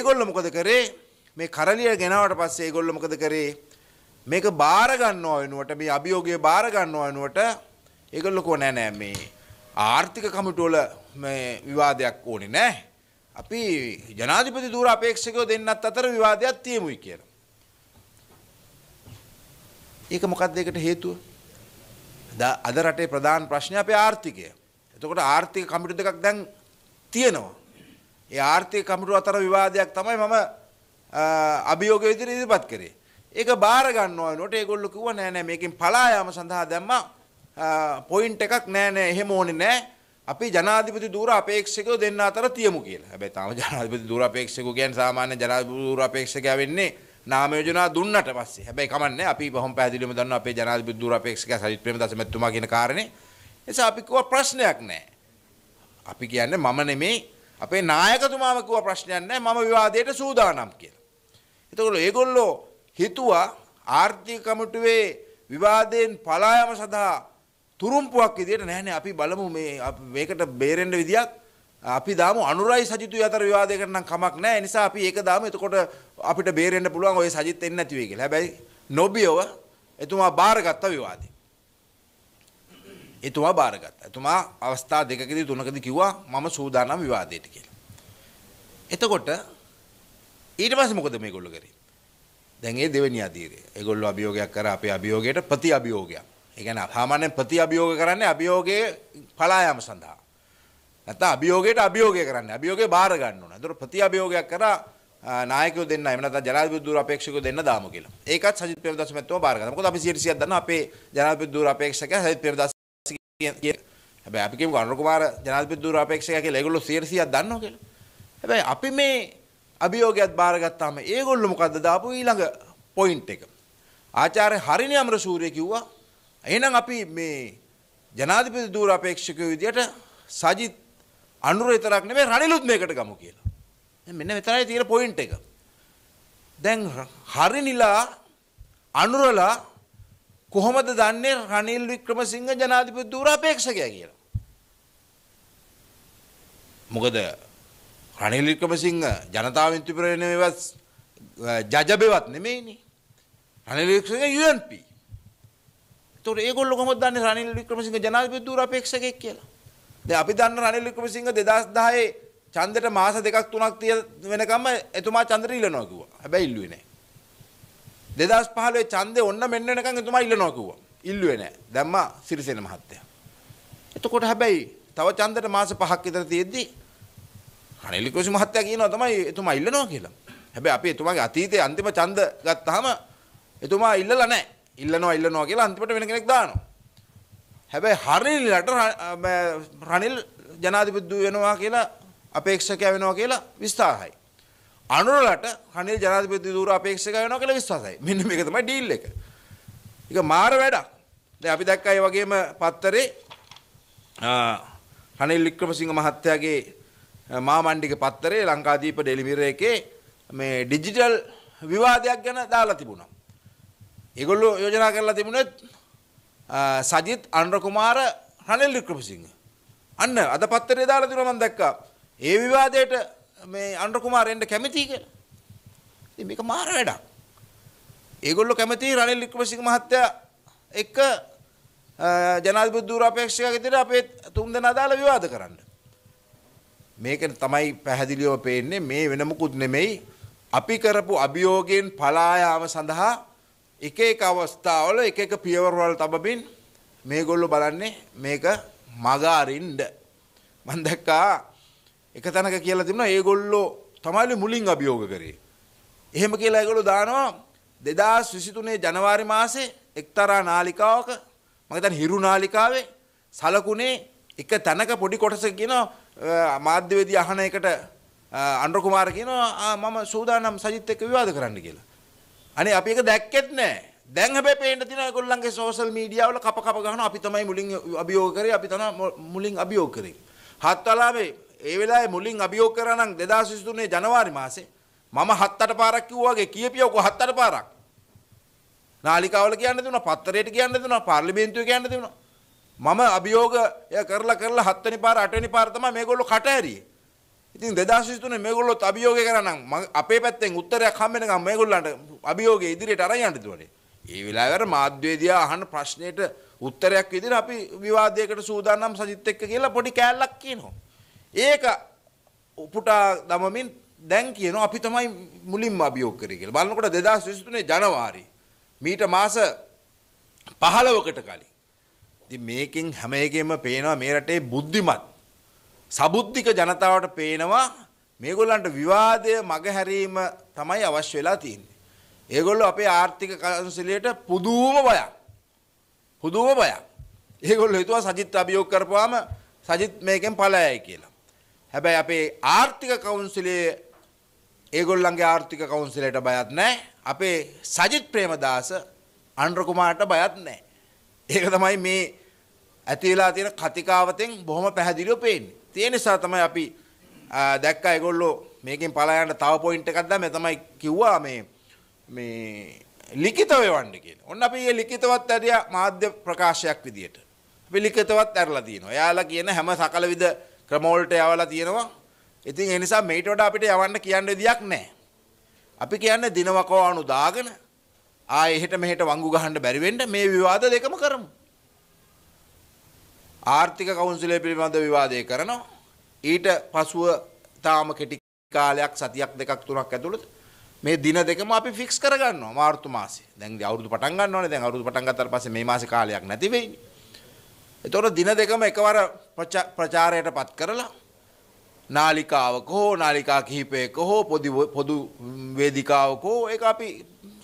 ඒගොල්ලෝ මොකද කරේ? මේ කරලිය ගෙනාවට පස්සේ ඒගොල්ලෝ මොකද කරේ? මේක බාර ගන්නවා වෙනුවට මේ අභියෝගය බාර ගන්නවා වෙනුවට ඒගොල්ලෝ කෝ නෑ නෑ මේ ආර්ථික කමිටුවල මේ විවාදයක් ඕනේ නෑ. අපි ජනාධිපති ධූර අපේක්ෂකයෝ දෙන්නත් අතර විවාදයක් තියෙමුයි කියලා. ඒක මොකක්ද ඒකට හේතුව? අද රටේ ප්‍රධාන ප්‍රශ්නය අපේ ආර්ථිකය. එතකොට ආර්ථික කමිටු දෙකක් දැන් තියෙනවා. ඒ ආර්ථික කමිටුව අතර විවාදයක් තමයි මම අභියෝග විදිහට ඉදිරිපත් කරේ. ඒක බාර ගන්න ඕනට ඒගොල්ලෝ කිව්වා නෑ නෑ මේකෙන් පලා යාම සඳහා දැම්මා පොයින්ට් එකක් නෑ නෑ එහෙම ඕනේ නෑ. අපි ජනාධිපති ධූර අපේක්ෂකව දෙන්න අතර තියමු කියලා. හැබැයි තාම ජනාධිපති ධූර අපේක්ෂකව කියන්නේ සාමාන්‍ය ජනාධිපති ධූර අපේක්ෂකයා වෙන්නේ නාම යෝජනා දුන්නට පස්සේ. හැබැයි කමන්නේ අපි බොහොම පැහැදිලිවම දන්නවා අපේ ජනාධිපති ධූර අපේක්ෂකයා සජිත් ප්‍රේමදාස මැතිතුමා කියන කාරණේ. එසා අපි කිව්වා ප්‍රශ්නයක් නෑ. අපි කියන්නේ මම නෙමෙයි අපේ නායකතුමාම කිව්වා ප්‍රශ්නයක් නැහැ මම විවාදයට සූදානම් කියලා. එතකොට ඒගොල්ලෝ හිතුවා ආර්ථික කමිටුවේ විවාදයෙන් පලායම සඳහා තුරුම්පුවක් විදියට නැහැනේ අපි බලමු මේ මේකට බේරෙන්න විදියක් අපි දාමු අනුරයි සජිතුයි අතර විවාදයකට නම් කමක් නැහැ. ඒ නිසා අපි ඒක දාමු. එතකොට අපිට බේරෙන්න පුළුවන් ওই සජිත් එන්නේ නැති වෙයි කියලා. හැබැයි නොබියව එතුමා බාරගත්ත විවාදේ. එතුමා බාරගත්තා. එතුමා අවස්ථා දෙකකදී තුනකදී කිව්වා මම සූදානම් විවාදයට කියලා. එතකොට ඊට පස්සේ මොකද මේගොල්ලෝ කරේ? දැන් ඒ දෙවෙනි අධීරය. ඒගොල්ලෝ අභියෝගයක් කරා අපේ අභියෝගයට ප්‍රති අභියෝගයක්. ඒ කියන්නේ සාමාන්‍යයෙන් ප්‍රති අභියෝග කරන්නේ අභියෝගයේ පලා යාම සඳහා. නැත්නම් අභියෝගයට අභියෝගය කරන්නේ. අභියෝගය බාර ගන්න ඕන. ඒතර ප්‍රති අභියෝගයක් කරා නායකයෝ දෙන්න එහෙම නැත්නම් ජනාධිපති ධූර අපේක්ෂකයෝ දෙන්න දාමු කියලා. ඒකත් සජිත් ප්‍රේමදාස මැතිතුමා බාර ගත්තා. මොකද අපි 100ක් දන්නවා අපේ ජනාධිපති ධූර අපේක්ෂකයා සජිත් ප්‍රේමදාස හැබැයි අපි කියමු අනුර කුමාර ජනාධිපති ධුර අපේක්ෂකයා කියලා ඒගොල්ලෝ 100ක් දන්නවා කියලා. හැබැයි අපි මේ අභියෝගයත් බාරගත්තාම ඒගොල්ලෝ මොකද්ද දාපු ඊළඟ පොයින්ට් එක. ආචාර්ය හරිනි අමරසූරිය කිව්වා එහෙනම් අපි මේ ජනාධිපති ධුර අපේක්ෂකයෝ විදියට සජිත් අනුර විතරක් නෙමෙයි රනිලුත් මේකට ගමු කියලා. මෙන්න මෙතනයි තියෙන පොයින්ට් එක. දැන් හරිනිලා අනුරලා කොහොමද දන්නේ රනිල් වික්‍රමසිංහ ජනාධිපති ධූරාපේක්ෂකයා කියලා. මොකද රනිල් වික්‍රමසිංහ ජනතාවෙන් තිබුණේ මේවත් ජජ බෙවත් නෙමෙයිනේ. රනිල් වික්‍රමසිංහ UNP. ඒතකොට ඒගොල්ලෝ කොහොමද දන්නේ රනිල් වික්‍රමසිංහ ජනාධිපති ධූරාපේක්ෂකයෙක් කියලා? දැන් අපි දන්න රනිල් වික්‍රමසිංහ 2010 චන්දට මාස දෙකක් තුනක් තිය වෙනකම්ම එතුමා චන්දට ඉල්ලනවා කිව්වා. හැබැයි ඉල්ලුවේ නැහැ. 2015 ඡන්දේ ඔන්න මෙන්න එනකන් එතුමා ඉල්ලනවා කිව්වා. ඉල්ලුවේ නැහැ. දැම්මා සිරිසේන මහත්තයා. එතකොට හැබැයි තව ඡන්දට මාස 5ක් විතර තියෙද්දි අනිල් කුසි මහත්තයා කියනවා තමයි එතුමා ඉල්ලනවා කියලා. හැබැයි අපි එතුමාගේ අතීතයේ අන්තිම ඡන්ද ගත්තාම එතුමා ඉල්ලලා නැහැ. ඉල්ලනවා ඉල්ලනවා කියලා අන්තිමට වෙන කෙනෙක් දානවා. හැබැයි හරිනලට රනිල් ජනාධිපති වෙනවා කියලා අපේක්ෂකයා වෙනවා කියලා විස්තරයි. අනුරලට කනිල් ජනාධිපති ධූර අපේක්ෂක වෙනවා කියලා විශ්වාසයි. මෙන්න මේක තමයි ඩීල් එක. ඒක මාර වැඩක්. දැන් අපි දැක්කා ඒ වගේම පත්තරේ රනිල් වික්‍රමසිංහ මහත්තයාගේ මාමණ්ඩික පත්තරේ ලංකාදීප ඩෙලිමිර එකේ මේ ඩිජිටල් විවාදයක් ගැන දාලා තිබුණා. ඒගොල්ලෝ යෝජනා කරලා තිබුණෙත් සජිත් අනුරකුමාර රනිල් වික්‍රමසිංහ. අන්න අද පත්තරේ දාලා තිබුණා මම දැක්කා. ඒ විවාදයට මේ අනුර කුමාරෙන්ට කැමතියි කියලා. ඉතින් මේක මාර වැඩක්. ඒගොල්ලෝ කැමතියි රනිල් වික්‍රමසිංහ මහත්තයා එක්ක ජනාධිපති ධූරාපේක්ෂකයෙක් විදිහට අපේ තුන්දෙනා දාලා විවාද කරන්න. මේක තමයි පැහැදිලිව පේන්නේ මේ වෙන මුකුත් නෙමෙයි අපි කරපු අභියෝගයෙන් පලා යාම සඳහා එක එක අවස්ථාවල එක එක පියවරවල් තබමින් මේගොල්ලෝ බලන්නේ මේක මග අරින්න මම දැක්කා එක තැනක කියලා තිබුණා ඒගොල්ලෝ තමයි මුලින් අභියෝග කරේ. එහෙම කියලා ඒගොල්ලෝ දානවා 2023 ජනවාරි මාසේ එක්තරා නාලිකාවක මම හිතන්නේ හිරු නාලිකාවේ සලකුණේ එක තැනක පොඩි කොටසක කියනවා මාධ්‍යවේදී අහන එකට අනුර කුමාර කියනවා මම සූදානම් සජිත් එක්ක විවාද කරන්න කියලා. අනේ අපි ඒක දැක්කෙත් නෑ. දැන් හැබැයි පේන්න තියෙනවා ඒගොල්ලන්ගේ සෝෂල් මීඩියා වල කප කප ගහනවා අපි තමයි මුලින් අභියෝග කරේ අපි තමයි මුලින් අභියෝග කරේ. හත්වලාවේ ඒ වෙලාවේ මුලින් අභියෝග කරා නම් 2023 ජනවාරි මාසේ මම හත් අට පාරක් කිව්වා වගේ කියපියවකෝ හත් අට පාරක්. නාලිකාවල කියන්න දුනා, පත්තරයට කියන්න දුනා, පාර්ලිමේන්තුවේ කියන්න දුනා. මම අභියෝගය කරලා කරලා හත්වෙනි පාර අටවෙනි පාර තමයි මේගොල්ලෝ කට ඇරියේ. ඉතින් 2023 මේගොල්ලොත් අභියෝගය කරා නම් අපේ පැත්තෙන් උත්තරයක් හම්බෙනකම් මේගොල්ලන්ට අභියෝගය ඉදිරියට අරන් යන්න දුවනේ. ඒ වෙලාවට මාධ්‍යවේදියා අහන ප්‍රශ්නෙට උත්තරයක් විදිහට අපි විවාදයකට සූදානම් සජිත් එක්ක කියලා පොඩි කෑල්ලක් කියනවා. ඒක උපුටා දමමින් දැන් කියනවා අපි තමයි මුලින්ම අභියෝග කරේ කියලා. බලනකොට 2023 ජනවාරි මීට මාස 15කට කලින්. ඉතින් මේකෙන් හැම එකෙම පේනවා මේ රටේ බුද්ධිමත් සබුද්ධික ජනතාවට පේනවා මේගොල්ලන්ට විවාදය මගහැරීම තමයි අවශ්‍ය වෙලා තියෙන්නේ. ඒගොල්ලෝ අපේ ආර්ථික කවුන්සිලයට පුදුම බයක්. පුදුම බයක්. ඒගොල්ලෝ හිතුවා සජිත් අභියෝග කරපුවාම සජිත් මේකෙන් පලයයි කියලා. හැබැයි අපේ ආර්ථික කවුන්සිලයේ ඒගොල්ලන්ගේ ආර්ථික කවුන්සිලයට බයත් නැහැ. අපේ සජිත් ප්‍රේමදාස අනුර කුමාරට බයත් නැහැ. ඒක තමයි මේ ඇති වෙලා තියෙන කතිකාවතෙන් බොහොම පැහැදිලිව පේන්නේ. ඒ නිසා තමයි අපි දැක්ක ඒගොල්ලෝ මේකෙන් පලා යන්න තව පොයින්ට් එකක් දැම්මේ තමයි කිව්වා මේ මේ ලිඛිතව එවන්න කියලා. ඔන්න අපි මේ ලිඛිතවත් ඇරියා මාධ්‍ය ප්‍රකාශයක් විදියට. අපි ලිඛිතවත් ඇරලා දිනවා. එයාලා කියන හැම සකල විද ක්‍රමෝල්ට යවලා තියෙනවා ඉතින් එනිසා මේට වඩා අපිට යවන්න කියන්න දෙයක් නැහැ. අපි කියන්නේ දිනවකවානු දාගෙන ආයෙ එහෙට මෙහෙට වංගු ගහන්න බැරි වෙන්න මේ විවාද දෙකම කරමු. ආර්ථික කවුන්සිලය පිළිබඳ විවාදය කරනවා. ඊට පසුව තාම කෙටි කාලයක් සතියක් දෙකක් තුනක් ඇතුළත මේ දින දෙකම අපි ෆික්ස් කරගන්නවා මාර්තු මාසේ. දැන් අවුරුදු පටන් ගන්නවනේ. දැන් අවුරුදු පටන් ගත්තාට පස්සේ මේ මාසේ කාලයක් නැති වෙයිනේ. එතොට දින දෙකම එකවර ප්‍රචාරයට පත් කරලා නාලිකාවක හෝ නාලිකා කිහිපයක හෝ පොදු වේදිකාවක හෝ ඒ අපි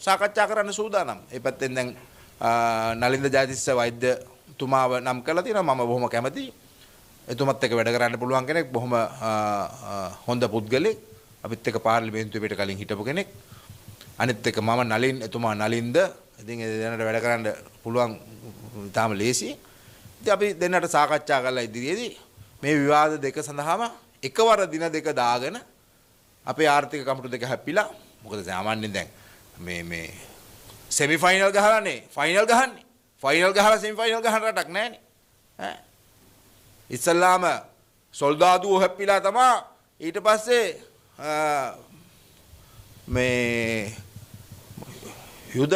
සාකච්ඡා කරන්න සූදානම් ඒ පැත්තෙන් දැන් නලින්ද ජාතිස්ස වෛද්‍ය තුමාව නම් කළ තින මම බොහොම කැමති එතුමත් එක වැඩ කරන්න පුළුවන් කෙනෙක් බොහොම හොඳ පුද්ගලෙක් අපිත් එක පාර්ලිමේන්තුව පිට කලින් හිටපු කෙනෙක් අනිත් එක මම නලින් එතුමා නලින්ද ඉතින් ඒ දෙන්නට වැඩ කරන්න පුළුවන් ඉතාම ලේසියි ඉතින් අපි දෙන්නට සාකච්ඡා කරලා ඉදිරියේදී මේ විවාද දෙක සඳහාම එකවර දින දෙක දාගෙන අපේ ආර්ථික කමිටු දෙක හැපිලා මොකද සාමාන්‍යයෙන් දැන් මේ මේ සෙමි ෆයිනල් ගහලානේ ෆයිනල් ගහන්නේ ෆයිනල් ගහලා සෙමි ෆයිනල් ගහන රටක් නැහනේ ඈ ඉස්සල්ලාම සොල්දාදුව හැපිලා තමයි ඊට පස්සේ මේ යුද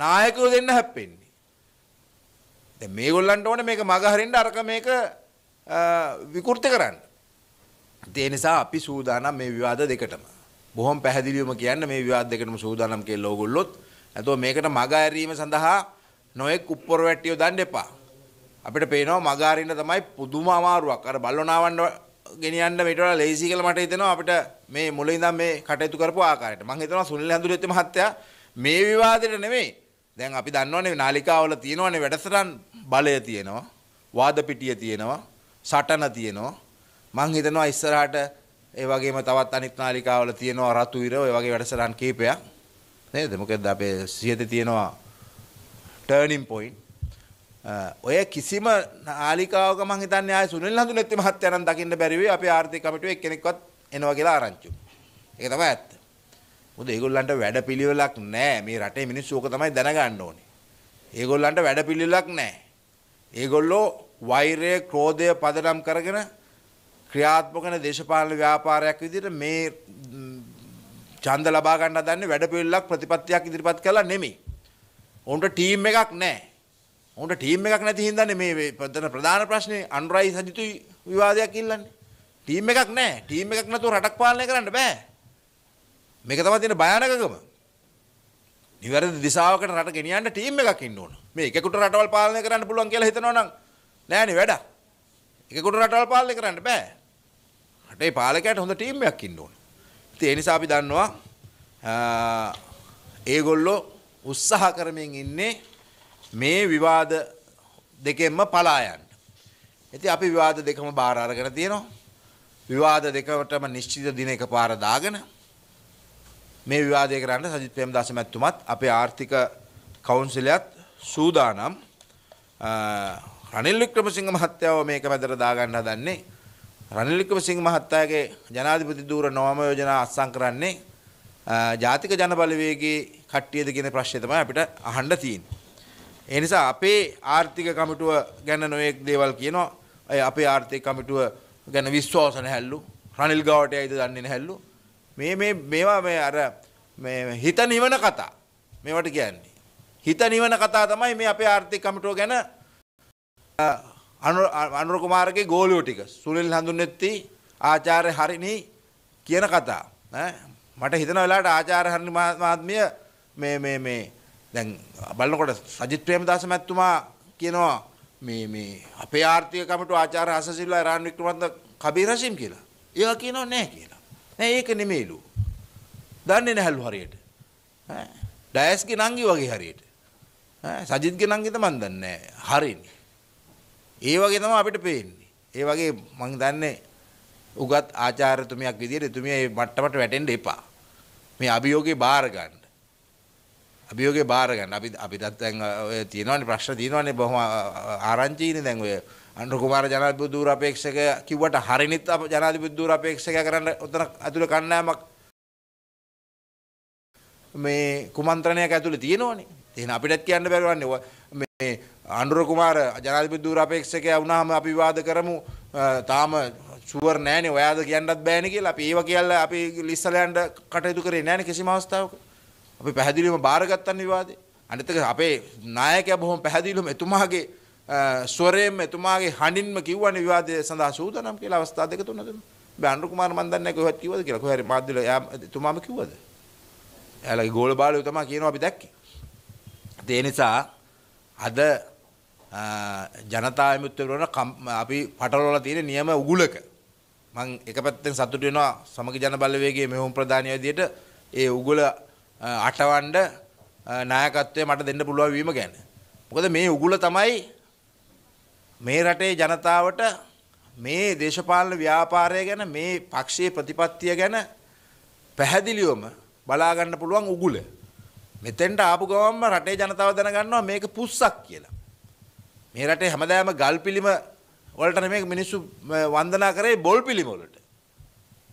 නායකයෝ දෙන්න හැප්පෙන්නේ දැන් මේගොල්ලන්ට ඕනේ මේක මගහරින්න අරක මේක විකෘති කරන්න. ඒ නිසා අපි සූදානම් මේ විවාද දෙකටම. බොහොම පැහැදිලිවම කියන්න මේ විවාද දෙකටම සූදානම් කියලා ඕගොල්ලොත්. නැතුව මේකට මග ඇරීම සඳහා නොයෙක් උප්පොර වැට්ටියෝ දාන්න එපා. අපිට පේනවා මග අරින්න තමයි පුදුම අමාරුවක්. අර බල්ලෝනාවන්න ගෙනියන්න මේට වඩා ලේසි කියලා මට හිතෙනවා අපිට මේ මුලින්දම මේ කටයුතු කරපු ආකාරයට. මම හිතනවා සුනිල් හඳුරියත් මහත්තයා මේ විවාදෙට නෙමෙයි දැන් අපි දන්නවනේ නාලිකාවල තියෙනවනේ වැඩසටහන් බලය තියෙනවා වාද පිටිය තියෙනවා සටන තියෙනවා මං හිතනවා ඉස්සරහට ඒ වගේම තවත් අනිත් නාලිකාවල තියෙනවා රතු ඉර ඔය වගේ වැඩසටහන් කීපයක් නේද මොකද අපේ සියතේ තියෙනවා ටර්නින් පොයින්ට් ඔය කිසිම නාලිකාවක මං හිතන්නේ ආයේ සුනිල් හඳුනෙත් මහත්තයා නම් දකින්න බැරි වෙයි අපේ ආර්ථික කමිටුවේ එක්කෙනෙක්වත් එනවා කියලා ආරංචි. ඒක තමයි ඇත්ත. මොකද ඒගොල්ලන්ට වැඩපිළිවෙලක් නැහැ. මේ රටේ මිනිස්සු ඕක තමයි දැනගන්න ඕනේ. ඒගොල්ලන්ට වැඩපිළිවෙලක් නැහැ. ඒගොල්ලෝ වෛරය, ක්‍රෝධය පදනම් කරගෙන ක්‍රියාත්මක වෙන දේශපාලන ව්‍යාපාරයක් විදිහට මේ ඡන්ද ලබා ගන්න හදන්නේ වැඩපිළිවෙලක් ප්‍රතිපත්තියක් ඉදිරිපත් කළා නෙමෙයි. උන්ට ටීම් එකක් නැහැ. උන්ට ටීම් එකක් නැති හින්දානේ මේ ප්‍රධාන ප්‍රශ්නේ අනුරයි සජිතුයි විවාදයක් ඉල්ලන්නේ. ටීම් එකක් නැහැ. ටීම් එකක් නැතුව රටක් පාලනය කරන්න බෑ. මේක තමයි තියෙන භයානකකම. නිවැරදි දිශාවකට රට ගෙනියන්න ටීම් එකක් ඉන්න ඕන. මේ එකෙකුට රටවල් පාලනය කරන්න පුළුවන් කියලා හිතනවා නම් නෑනේ වැඩක්. එකෙකුට රටවල් පාලනය කරන්න බෑ. රටේ පාලකයාට හොඳ ටීම් එකක් ඉන්න ඕන. ඉතින් ඒ නිසා අපි දන්නවා ඒගොල්ලෝ උත්සාහ කරමින් ඉන්නේ මේ විවාද දෙකෙන්ම පලා යන්න. ඉතින් අපි විවාද දෙකම බාර අරගෙන තියෙනවා. විවාද දෙකටම නිශ්චිත දින එකපාර දාගෙන මේ විවාදය කරන්න සජිත් ප්‍රේමදාස මැතිතුමත් අපේ ආර්ථික කවුන්සිලයත් සූදානම් රනිල් වික්‍රමසිංහ මහත්තයාව මේක මැදට දාගන්න හදන්නේ රනිල් වික්‍රමසිංහ මහත්තයාගේ ජනාධිපති ධූර නවම යෝජනා අත්සන් කරන්නේ ජාතික ජනබලවේගයේ කට්ටියද කියන ප්‍රශ්නේ තමයි අපිට අහන්න තියෙන්නේ. ඒ නිසා අපේ ආර්ථික කමිටුව ගැන නොඑක් දේවල් කියනවා. අපේ ආර්ථික කමිටුව ගැන විශ්වාස නැහැලු. රනිල් ගාවට ඇයිද දන්නේ නැහැලු. මේ මේ මේවා මේ අර මේ හිත නිවන කතා මේවට කියන්නේ. හිත නිවන කතා තමයි මේ අපේ ආර්ථික කමිටුව ගැන අනුර කුමාරගේ ගෝලියෝ ටික සුනිල් හඳුන්නෙත්ති ආචාර්ය හරිනි කියන කතා. මට හිතන වෙලාවට ආචාර්ය හරිනි මහත්මිය මේ මේ මේ දැන් බලනකොට සජිත් ප්‍රේමදාස මැතිතුමා කියනවා මේ මේ අපේ ආර්ථික කමිටුව ආචාර්ය හසසිල්ලා රාන් වික්‍රමරත්න කබීරසිම් කියලා. ඒවා කියනවා නෑ කියලා. නෑ ඒක නෙමේලු. දන්නේ නැහැලු හරියට. ඩයස්ගේ නංගි වගේ හරියට. සජිත්ගේ නංගිත මන් දන්නේ හරිනේ. ඒ වගේ තමයි අපිට පේන්නේ. ඒ වගේ මං දන්නේ උගත් ආචාර්යතුමියක් විදියට එතුමිය මේ මට්ටමට වැටෙන්න එපා. මේ අභියෝගේ බාර ගන්න. අභියෝගේ බාර ගන්න. අපි අපිටත් දැන් ඔය තියෙනවනේ ප්‍රශ්න තියෙනවනේ බොහොම ආරංචිනේ දැන් ඔය අනුර කුමාර ජනාධිපති ධූර අපේක්ෂක කිව්වට හරිනිත් ජනාධිපති ධූර අපේක්ෂකයා කරන්න උතන ඇතුළේ කණ්ඩායමක් මේ කුමන්ත්‍රණයක් ඇතුළේ තියෙනවනේ. එහෙනම් අපිටත් කියන්න බැරි වන්නේ මේ අනුර කුමාර ජනාධිපති ධූර අපේක්ෂකයා වුණාම අපි විවාද කරමු තාම ෂුවර් නෑනේ ඔයාද කියන්නත් බෑනේ කියලා අපි ඒව කියලා අපි ලිස්සල යන්න කටයුතු කරේ නෑනේ කිසිම අවස්ථාවක. අපි පැහැදිලිවම බාරගත්තන් විවාදේ. අනිත් එක අපේ නායකයා බොහොම පැහැදිලිවම එතුමාගේ ස්වරයෙන් එතුමාගේ හඬින්ම කිව්වනේ විවාදය සඳහා සූදානම් කියලා අවස්ථා දෙක තුනකම. බෑන්රු කුමාර මන් දන්නේ නැහැ කොහෙවත් කිව්වද කියලා. කොහේ හරි මාධ්‍යවල එතුමාම කිව්වද? එයාලගේ ගෝල බාලයෝ තමයි කියනවා අපි දැක්කේ. ඒ නිසා අද ජනතා විමුක්තිවරණ අපි පටලවලා තියෙන නියම උගුලක මම එක පැත්තෙන් සතුටු වෙනවා සමග ජන බලවේගයේ මෙහොම ප්‍රධානී විදියට ඒ උගුල අටවන්න නායකත්වය මට දෙන්න පුළුවන් වීම ගැන. මොකද මේ උගුල තමයි මේ රටේ ජනතාවට මේ දේශපාලන ව්‍යාපාරය ගැන මේ පක්ෂයේ ප්‍රතිපත්තිය ගැන පැහැදිලිවම බලාගන්න පුළුවන් උගුල. මෙතෙන්ට ආපු ගමන්ම රටේ ජනතාව දැනගන්නවා මේක පුස්සක් කියලා. මේ රටේ හැමදාම ගල් පිළිම වලට මේ මිනිස්සු වන්දනා කරේ බොල් පිළිම වලට.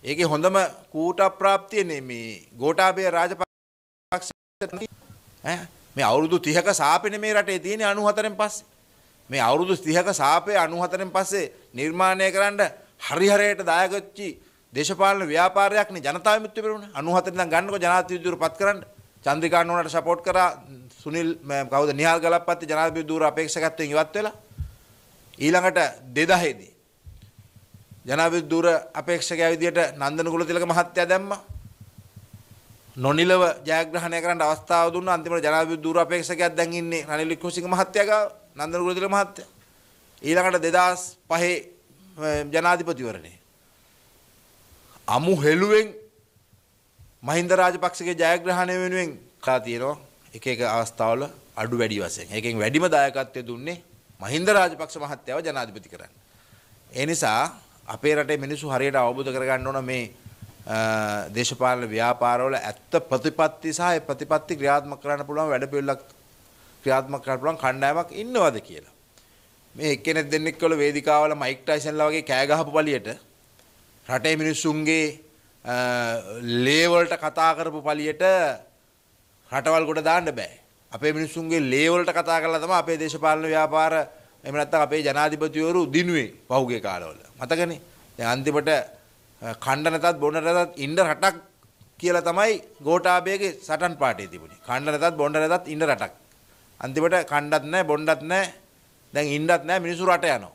ඒකේ හොඳම කූට ප්‍රාප්තියනේ මේ ගෝඨාභය රාජපක්ෂ මේ අවුරුදු 30ක සාපිනේ මේ රටේ තියෙන්නේ 94න් පස්සේ. මේ අවුරුදු 30ක සාපේ 94න් පස්සේ නිර්මාණය කරන්න හරි හරියට දායකච්චි දේශපාලන ව්‍යාපාරයක් නේ ජනතා විමුක්ති පෙරමුණ 94 ඉඳන් ගන්නකො ජනාධිපති විදුරු පත් කරන්න චන්ද්‍රිකා නෝනාට සපෝට් කරා සුනිල් කවුද නිහාල් ගලප්පත්ති ජනාධිපති විදුරු අපේක්ෂකත්වයෙන් ඉවත් වෙලා ඊළඟට 2000 දී ජනාධිපති දුර අපේක්ෂකයා විදියට නන්දන කුලතිලක මහත්තයා දැම්මා. නොනිලව ජයග්‍රහණය කරන්න අවස්ථාව දුන්නා. අන්තිමට ජනාධිපති දුර අපේක්ෂකයා දැන් ඉන්නේ රනිල් වික්‍රමසිංහ මහත්තයා ගාව. නන්දන ගුරුතිල මහත්තයා. ඊළඟට 2005 ජනාධිපතිවරණේ. අමු හෙළුවෙන් මහින්ද රාජපක්ෂගේ ජයග්‍රහණය වෙනුවෙන් කතා තියෙනවා එක එක අවස්ථාවල අඩු වැඩි වශයෙන්. ඒකෙන් වැඩිම දායකත්වය දුන්නේ මහින්ද රාජපක්ෂ මහත්තයාව ජනාධිපති කරන්න. ඒ නිසා අපේ රටේ මිනිස්සු හරියට අවබෝධ කරගන්න ඕන මේ දේශපාලන ව්‍යාපාරවල ඇත්ත ප්‍රතිපත්ති සහ ප්‍රතිපත්ති ක්‍රියාත්මක කරන්න පුළුවන් වැඩ පිළිවෙලක් ක්‍රියාත්මක කරන්න පුළුවන් කණ්ඩායමක් ඉන්නවද කියලා. මේ එක්කෙනෙක් දෙන්නෙක් වල වේදිකාවල මයික් ටයිසන්ලා වගේ කෑ ගහපු පළියට රටේ මිනිස්සුන්ගේ ලේවලට කතා කරපු පළියට රටවල් ගොඩ දාන්න බෑ. අපේ මිනිස්සුන්ගේ ලේවලට කතා කරලා තමයි අපේ දේශපාලන ව්‍යාපාර එහෙම නැත්නම් අපේ ජනාධිපතිවරු දිනුවේ පහුගිය කාලවල. මතකනේ. දැන් අන්තිමට ඛණ්ඩනතත් බොණ්ඩනතත් ඉන්න රටක් කියලා තමයි ගෝඨාභයගේ සටන් පාඩේ තිබුණේ. ඛණ්ඩනතත් බොණ්ඩනතත් ඉන්න රටක්. අන්තිමට කණ්ඩත් නෑ බොන්්ඩත් නෑ දැන් ඉන්නත් නෑ මිනිසු රට යනවා.